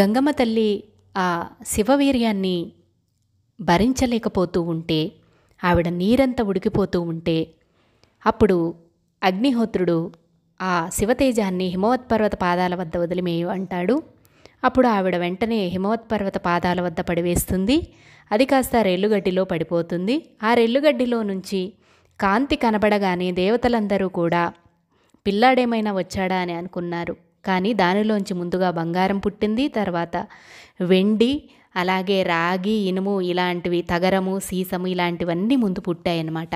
గంగమ్మ తల్లి ఆ శివవీర్యాన్ని భరించలేకపోతూ ఉంటే ఆవిడ నీరంతా ఉడికిపోతూ ఉంటే అప్పుడు అగ్నిహోత్రుడు ఆ శివతేజాన్ని హిమవత్పర్వత పాదాల వద్ద వదిలిమేయు అంటాడు అప్పుడు ఆవిడ వెంటనే హిమవత్పర్వత పాదాల వద్ద పడివేస్తుంది అది కాస్త రెల్లుగడ్డిలో పడిపోతుంది ఆ రెల్లుగడ్డిలో నుంచి కాంతి కనబడగానే దేవతలందరూ కూడా పిల్లాడేమైనా వచ్చాడా అని అనుకున్నారు కానీ దానిలోంచి ముందుగా బంగారం పుట్టింది తర్వాత వెండి అలాగే రాగి ఇనుము ఇలాంటివి తగరము సీసము ఇలాంటివన్నీ ముందు పుట్టాయన్నమాట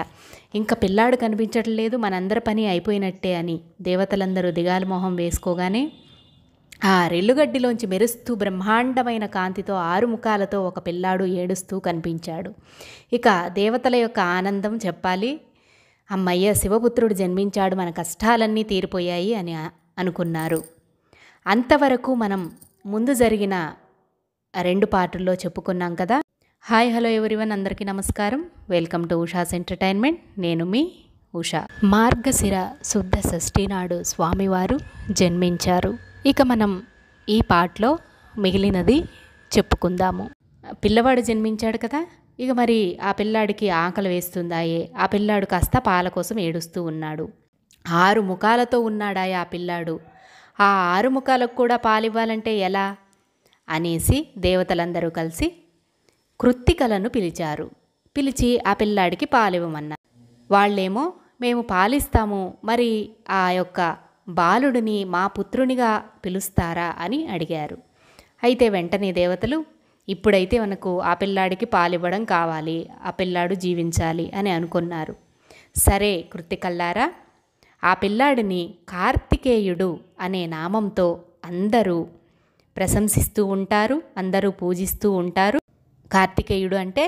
ఇంకా పిల్లాడు కనిపించట్లేదు మనందరి పని అయిపోయినట్టే అని దేవతలందరూ దిగాల మొహం వేసుకోగానే ఆ రెల్లుగడ్డిలోంచి మెరుస్తూ బ్రహ్మాండమైన కాంతితో ఆరు ముఖాలతో ఒక పిల్లాడు ఏడుస్తూ కనిపించాడు ఇక దేవతల యొక్క ఆనందం చెప్పాలి అమ్మయ్య శివపుత్రుడు జన్మించాడు మన కష్టాలన్నీ తీరిపోయాయి అని అనుకున్నారు అంతవరకు మనం ముందు జరిగిన రెండు పాటల్లో చెప్పుకున్నాం కదా హాయ్ హలో ఎవరివన్ అందరికీ నమస్కారం వెల్కమ్ టు ఉషాస్ ఎంటర్టైన్మెంట్ నేను మీ ఉషా మార్గశిర శుద్ధ షష్ఠీనాడు స్వామివారు జన్మించారు ఇక మనం ఈ పాటలో మిగిలినది చెప్పుకుందాము పిల్లవాడు జన్మించాడు కదా ఇక మరి ఆ పిల్లాడికి ఆకలి వేస్తుందాయే ఆ పిల్లాడు కాస్త పాల కోసం ఏడుస్తూ ఉన్నాడు ఆరు ముఖాలతో ఉన్నాడాయే ఆ పిల్లాడు ఆ ఆరు ముఖాలకు కూడా పాలివ్వాలంటే ఎలా అనేసి దేవతలందరూ కలిసి కృత్తికలను పిలిచారు పిలిచి ఆ పిల్లాడికి పాలివ్వమన్నారు వాళ్ళేమో మేము పాలిస్తాము మరి ఆ యొక్క బాలుడిని మా పుత్రునిగా పిలుస్తారా అని అడిగారు అయితే వెంటనే దేవతలు ఇప్పుడైతే మనకు ఆ పిల్లాడికి పాలివ్వడం కావాలి ఆ పిల్లాడు జీవించాలి అని అనుకున్నారు సరే కృత్తికల్లారా ఆ పిల్లాడిని కార్తికేయుడు అనే నామంతో అందరూ ప్రశంసిస్తూ ఉంటారు అందరూ పూజిస్తూ ఉంటారు కార్తికేయుడు అంటే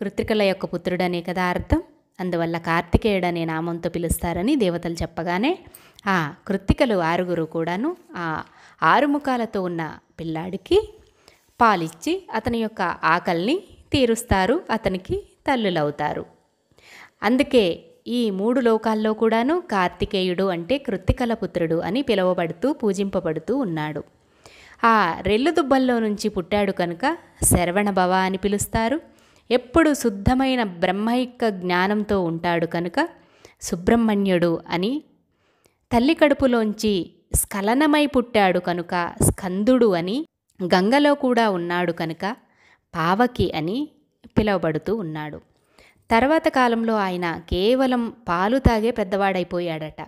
కృత్రికల యొక్క పుత్రుడనే కదా అర్థం అందువల్ల కార్తికేయుడు అనే నామంతో పిలుస్తారని దేవతలు చెప్పగానే ఆ కృత్తికలు ఆరుగురు కూడాను ఆ ఆరు ముఖాలతో ఉన్న పిల్లాడికి పాలిచ్చి అతని యొక్క ఆకలిని తీరుస్తారు అతనికి తల్లులవుతారు అందుకే ఈ మూడు లోకాల్లో కూడాను కార్తికేయుడు అంటే కృత్తికల పుత్రుడు అని పిలువబడుతూ పూజింపబడుతూ ఉన్నాడు ఆ రెల్లు దుబ్బల్లో నుంచి పుట్టాడు కనుక భవ అని పిలుస్తారు ఎప్పుడు శుద్ధమైన బ్రహ్మైక్క జ్ఞానంతో ఉంటాడు కనుక సుబ్రహ్మణ్యుడు అని తల్లి కడుపులోంచి స్ఖలనమై పుట్టాడు కనుక స్కందుడు అని గంగలో కూడా ఉన్నాడు కనుక పావకి అని పిలువబడుతూ ఉన్నాడు తర్వాత కాలంలో ఆయన కేవలం పాలు తాగే పెద్దవాడైపోయాడట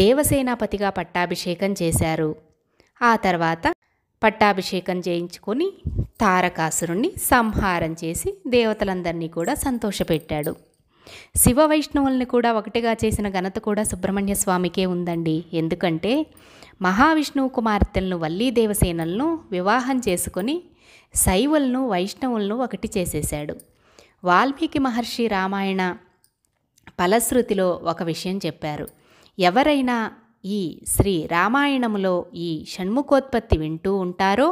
దేవసేనాపతిగా పట్టాభిషేకం చేశారు ఆ తర్వాత పట్టాభిషేకం చేయించుకొని తారకాసురుణ్ణి సంహారం చేసి దేవతలందరినీ కూడా సంతోషపెట్టాడు శివ వైష్ణవుల్ని కూడా ఒకటిగా చేసిన ఘనత కూడా సుబ్రహ్మణ్య స్వామికే ఉందండి ఎందుకంటే మహావిష్ణువు కుమార్తెలను వల్లీ దేవసేనలను వివాహం చేసుకొని శైవులను వైష్ణవులను ఒకటి చేసేశాడు వాల్మీకి మహర్షి రామాయణ ఫలశ్రుతిలో ఒక విషయం చెప్పారు ఎవరైనా ఈ శ్రీ రామాయణములో ఈ షణ్ముఖోత్పత్తి వింటూ ఉంటారో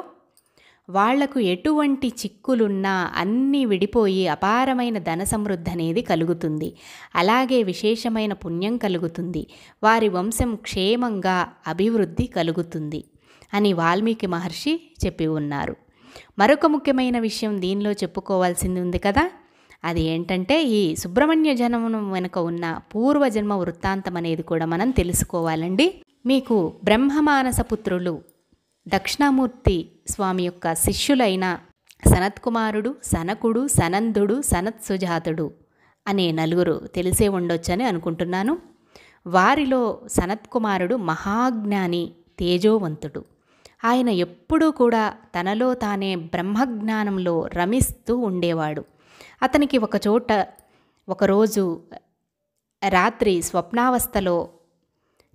వాళ్లకు ఎటువంటి చిక్కులున్నా అన్నీ విడిపోయి అపారమైన ధన సమృద్ధి అనేది కలుగుతుంది అలాగే విశేషమైన పుణ్యం కలుగుతుంది వారి వంశం క్షేమంగా అభివృద్ధి కలుగుతుంది అని వాల్మీకి మహర్షి చెప్పి ఉన్నారు మరొక ముఖ్యమైన విషయం దీనిలో చెప్పుకోవాల్సింది ఉంది కదా అది ఏంటంటే ఈ సుబ్రహ్మణ్య జనం వెనుక ఉన్న పూర్వజన్మ వృత్తాంతం అనేది కూడా మనం తెలుసుకోవాలండి మీకు బ్రహ్మమానస పుత్రులు దక్షిణామూర్తి స్వామి యొక్క శిష్యులైన సనత్కుమారుడు సనకుడు సనందుడు సనత్సుజాతుడు అనే నలుగురు తెలిసే ఉండొచ్చని అనుకుంటున్నాను వారిలో సనత్కుమారుడు మహాజ్ఞాని తేజోవంతుడు ఆయన ఎప్పుడూ కూడా తనలో తానే బ్రహ్మజ్ఞానంలో రమిస్తూ ఉండేవాడు అతనికి ఒకచోట ఒకరోజు రాత్రి స్వప్నావస్థలో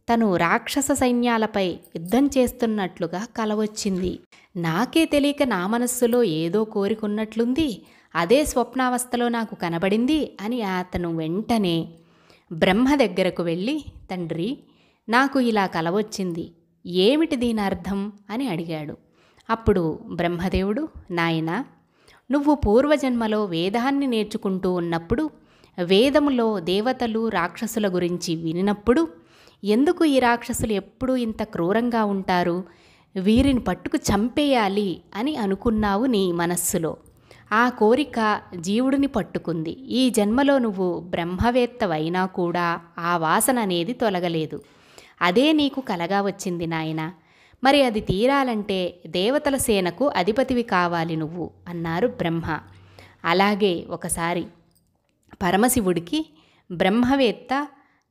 తను రాక్షస సైన్యాలపై యుద్ధం చేస్తున్నట్లుగా కలవచ్చింది నాకే తెలియక నా మనస్సులో ఏదో కోరికున్నట్లుంది అదే స్వప్నావస్థలో నాకు కనబడింది అని అతను వెంటనే బ్రహ్మ దగ్గరకు వెళ్ళి తండ్రి నాకు ఇలా కలవచ్చింది ఏమిటి దీని అర్థం అని అడిగాడు అప్పుడు బ్రహ్మదేవుడు నాయనా నువ్వు పూర్వజన్మలో వేదాన్ని నేర్చుకుంటూ ఉన్నప్పుడు వేదములో దేవతలు రాక్షసుల గురించి వినినప్పుడు ఎందుకు ఈ రాక్షసులు ఎప్పుడూ ఇంత క్రూరంగా ఉంటారు వీరిని పట్టుకు చంపేయాలి అని అనుకున్నావు నీ మనస్సులో ఆ కోరిక జీవుడిని పట్టుకుంది ఈ జన్మలో నువ్వు బ్రహ్మవేత్తవైనా కూడా ఆ వాసన అనేది తొలగలేదు అదే నీకు కలగా వచ్చింది నాయనా మరి అది తీరాలంటే దేవతల సేనకు అధిపతివి కావాలి నువ్వు అన్నారు బ్రహ్మ అలాగే ఒకసారి పరమశివుడికి బ్రహ్మవేత్త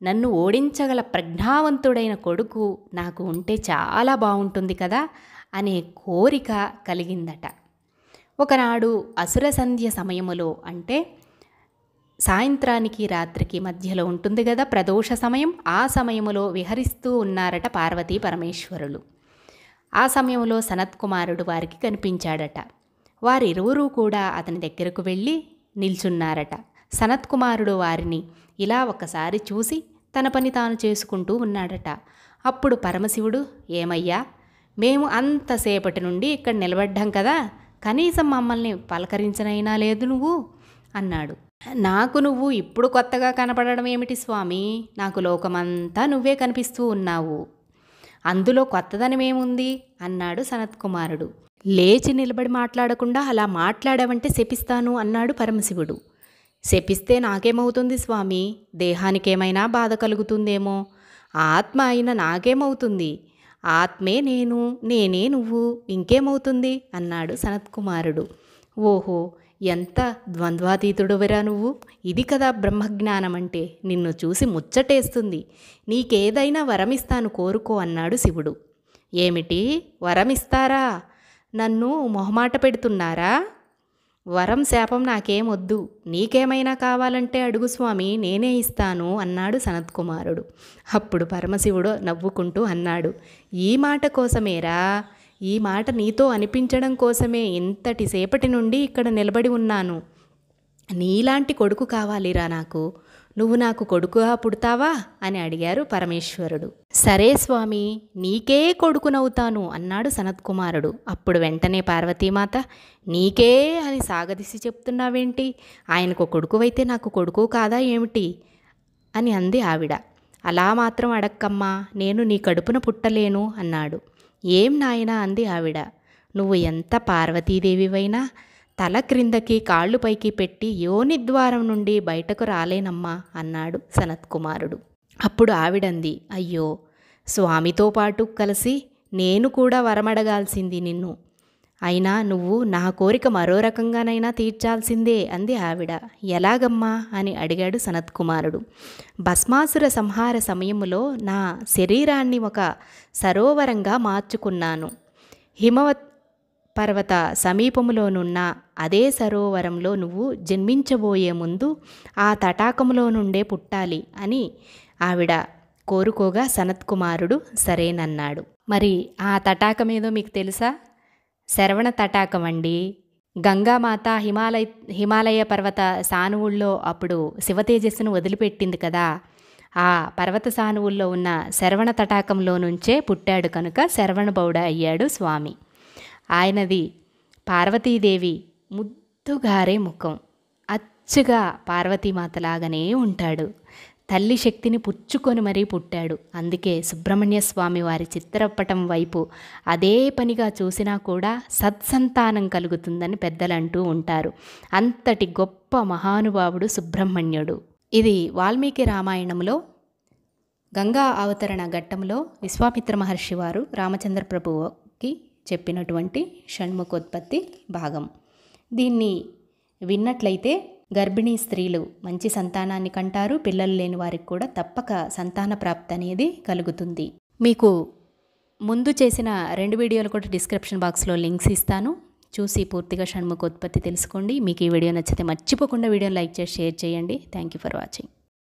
నన్ను ఓడించగల ప్రజ్ఞావంతుడైన కొడుకు నాకు ఉంటే చాలా బాగుంటుంది కదా అనే కోరిక కలిగిందట ఒకనాడు అసుర సంధ్య సమయములో అంటే సాయంత్రానికి రాత్రికి మధ్యలో ఉంటుంది కదా ప్రదోష సమయం ఆ సమయములో విహరిస్తూ ఉన్నారట పార్వతీ పరమేశ్వరులు ఆ సమయంలో సనత్ కుమారుడు వారికి కనిపించాడట వారిరువురూ కూడా అతని దగ్గరకు వెళ్ళి నిల్చున్నారట సనత్ కుమారుడు వారిని ఇలా ఒకసారి చూసి తన పని తాను చేసుకుంటూ ఉన్నాడట అప్పుడు పరమశివుడు ఏమయ్యా మేము అంతసేపటి నుండి ఇక్కడ నిలబడ్డాం కదా కనీసం మమ్మల్ని పలకరించనైనా లేదు నువ్వు అన్నాడు నాకు నువ్వు ఇప్పుడు కొత్తగా కనపడడం ఏమిటి స్వామి నాకు లోకమంతా నువ్వే కనిపిస్తూ ఉన్నావు అందులో కొత్తదనమేముంది అన్నాడు సనత్కుమారుడు లేచి నిలబడి మాట్లాడకుండా అలా మాట్లాడావంటే శపిస్తాను అన్నాడు పరమశివుడు శపిస్తే నాకేమవుతుంది స్వామి దేహానికేమైనా బాధ కలుగుతుందేమో ఆత్మ అయిన నాకేమవుతుంది ఆత్మే నేను నేనే నువ్వు ఇంకేమవుతుంది అన్నాడు సనత్కుమారుడు ఓహో ఎంత ద్వంద్వాతీతుడువరా నువ్వు ఇది కదా బ్రహ్మజ్ఞానం అంటే నిన్ను చూసి ముచ్చటేస్తుంది నీకేదైనా వరమిస్తాను కోరుకో అన్నాడు శివుడు ఏమిటి వరమిస్తారా నన్ను మొహమాట పెడుతున్నారా వరం శాపం నాకేమొద్దు నీకేమైనా కావాలంటే అడుగు స్వామి నేనే ఇస్తాను అన్నాడు సనత్కుమారుడు అప్పుడు పరమశివుడు నవ్వుకుంటూ అన్నాడు ఈ మాట కోసమేరా ఈ మాట నీతో అనిపించడం కోసమే ఇంతటి సేపటి నుండి ఇక్కడ నిలబడి ఉన్నాను నీలాంటి కొడుకు కావాలిరా నాకు నువ్వు నాకు కొడుకుగా పుడతావా అని అడిగారు పరమేశ్వరుడు సరే స్వామి నీకే కొడుకునవుతాను అన్నాడు సనత్కుమారుడు అప్పుడు వెంటనే పార్వతీమాత నీకే అని సాగదీసి చెప్తున్నావేంటి ఆయనకు కొడుకువైతే నాకు కొడుకు కాదా ఏమిటి అని అంది ఆవిడ అలా మాత్రం అడక్కమ్మా నేను నీ కడుపున పుట్టలేను అన్నాడు ఏం నాయనా అంది ఆవిడ నువ్వు ఎంత పార్వతీదేవివైనా తల క్రిందకి కాళ్ళు పైకి పెట్టి యోని ద్వారం నుండి బయటకు రాలేనమ్మా అన్నాడు సనత్కుమారుడు అప్పుడు ఆవిడంది అయ్యో స్వామితో పాటు కలిసి నేను కూడా వరమడగాల్సింది నిన్ను అయినా నువ్వు నా కోరిక మరో రకంగానైనా తీర్చాల్సిందే అంది ఆవిడ ఎలాగమ్మా అని అడిగాడు సనత్ కుమారుడు భస్మాసుర సంహార సమయములో నా శరీరాన్ని ఒక సరోవరంగా మార్చుకున్నాను హిమవత్ పర్వత సమీపములోనున్న అదే సరోవరంలో నువ్వు జన్మించబోయే ముందు ఆ తటాకములో నుండే పుట్టాలి అని ఆవిడ కోరుకోగా సనత్ కుమారుడు సరేనన్నాడు మరి ఆ తటాకమేదో మీకు తెలుసా శరవణ తటాకం అండి గంగామాత హిమాలయ హిమాలయ పర్వత సానువుల్లో అప్పుడు శివతేజస్సును వదిలిపెట్టింది కదా ఆ పర్వత సానువుల్లో ఉన్న శరవణ తటాకంలో నుంచే పుట్టాడు కనుక శరవణ బౌడ అయ్యాడు స్వామి ఆయనది పార్వతీదేవి ముద్దుగారే ముఖం అచ్చుగా పార్వతీమాతలాగానే ఉంటాడు తల్లి శక్తిని పుచ్చుకొని మరీ పుట్టాడు అందుకే సుబ్రహ్మణ్య స్వామి వారి చిత్రపటం వైపు అదే పనిగా చూసినా కూడా సత్సంతానం కలుగుతుందని పెద్దలంటూ ఉంటారు అంతటి గొప్ప మహానుభావుడు సుబ్రహ్మణ్యుడు ఇది వాల్మీకి రామాయణంలో గంగా అవతరణ ఘట్టంలో విశ్వామిత్ర మహర్షి వారు రామచంద్ర ప్రభుకి చెప్పినటువంటి షణ్ముఖోత్పత్తి భాగం దీన్ని విన్నట్లయితే గర్భిణీ స్త్రీలు మంచి సంతానాన్ని కంటారు పిల్లలు లేని వారికి కూడా తప్పక సంతాన ప్రాప్తి అనేది కలుగుతుంది మీకు ముందు చేసిన రెండు వీడియోలు కూడా డిస్క్రిప్షన్ బాక్స్లో లింక్స్ ఇస్తాను చూసి పూర్తిగా షణ్ముఖ ఉత్పత్తి తెలుసుకోండి మీకు ఈ వీడియో నచ్చితే మర్చిపోకుండా వీడియోని లైక్ చేసి షేర్ చేయండి థ్యాంక్ యూ ఫర్ వాచింగ్